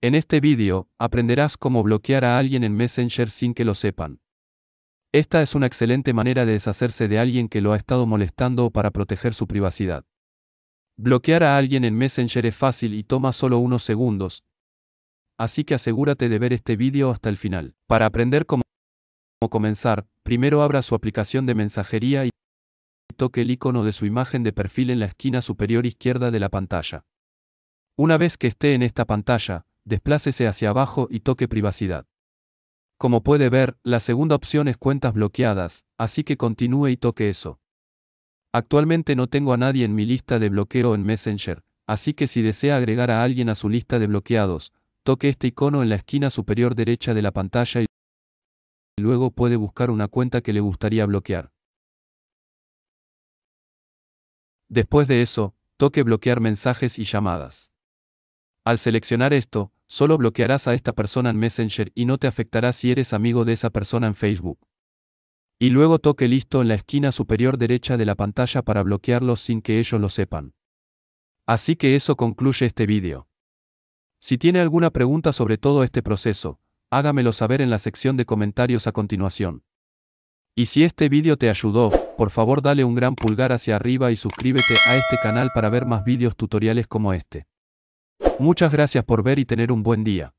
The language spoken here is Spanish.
En este vídeo, aprenderás cómo bloquear a alguien en Messenger sin que lo sepan. Esta es una excelente manera de deshacerse de alguien que lo ha estado molestando para proteger su privacidad. Bloquear a alguien en Messenger es fácil y toma solo unos segundos, así que asegúrate de ver este vídeo hasta el final. Para aprender cómo comenzar, primero abra su aplicación de mensajería y toque el icono de su imagen de perfil en la esquina superior izquierda de la pantalla. Una vez que esté en esta pantalla, desplácese hacia abajo y toque privacidad. Como puede ver, la segunda opción es cuentas bloqueadas, así que continúe y toque eso. Actualmente no tengo a nadie en mi lista de bloqueo en Messenger, así que si desea agregar a alguien a su lista de bloqueados, toque este icono en la esquina superior derecha de la pantalla y luego puede buscar una cuenta que le gustaría bloquear. Después de eso, toque bloquear mensajes y llamadas. Al seleccionar esto, solo bloquearás a esta persona en Messenger y no te afectará si eres amigo de esa persona en Facebook. Y luego toque listo en la esquina superior derecha de la pantalla para bloquearlos sin que ellos lo sepan. Así que eso concluye este vídeo. Si tiene alguna pregunta sobre todo este proceso, hágamelo saber en la sección de comentarios a continuación. Y si este vídeo te ayudó, por favor dale un gran pulgar hacia arriba y suscríbete a este canal para ver más vídeos tutoriales como este. Muchas gracias por ver y tener un buen día.